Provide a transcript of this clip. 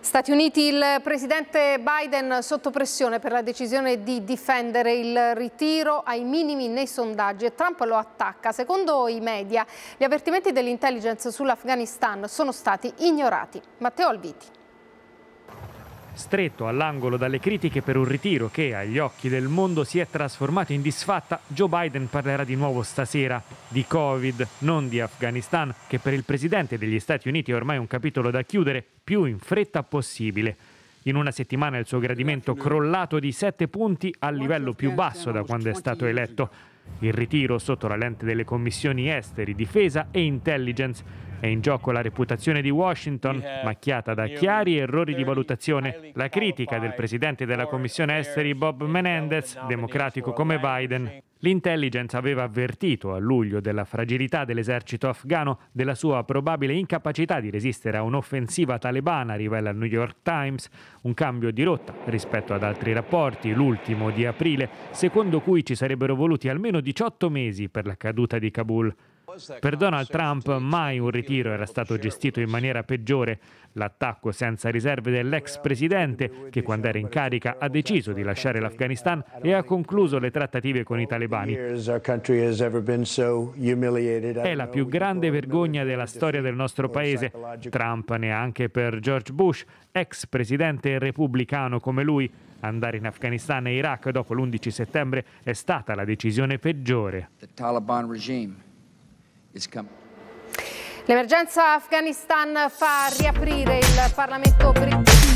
Stati Uniti, il presidente Biden sotto pressione per la decisione di difendere il ritiro ai minimi nei sondaggi e Trump lo attacca. Secondo i media, gli avvertimenti dell'intelligence sull'Afghanistan sono stati ignorati. Matteo Alviti. Stretto all'angolo dalle critiche per un ritiro che agli occhi del mondo si è trasformato in disfatta, Joe Biden parlerà di nuovo stasera di Covid, non di Afghanistan, che per il presidente degli Stati Uniti è ormai un capitolo da chiudere più in fretta possibile. In una settimana il suo gradimento crollato di 7 punti al livello più basso da quando è stato eletto. Il ritiro sotto la lente delle commissioni esteri, difesa e intelligence è in gioco la reputazione di Washington, macchiata da chiari errori di valutazione. La critica del presidente della Commissione esteri Bob Menendez, democratico come Biden. L'intelligence aveva avvertito a luglio della fragilità dell'esercito afghano, della sua probabile incapacità di resistere a un'offensiva talebana, rivela il New York Times, un cambio di rotta rispetto ad altri rapporti, l'ultimo di aprile, secondo cui ci sarebbero voluti almeno 18 mesi per la caduta di Kabul. Per Donald Trump mai un ritiro era stato gestito in maniera peggiore. L'attacco senza riserve dell'ex presidente, che quando era in carica ha deciso di lasciare l'Afghanistan e ha concluso le trattative con i talebani. È la più grande vergogna della storia del nostro paese. Trump neanche per George Bush, ex presidente repubblicano come lui. Andare in Afghanistan e Iraq dopo l'11 settembre è stata la decisione peggiore. regime. L'emergenza Afghanistan fa riaprire il Parlamento britannico.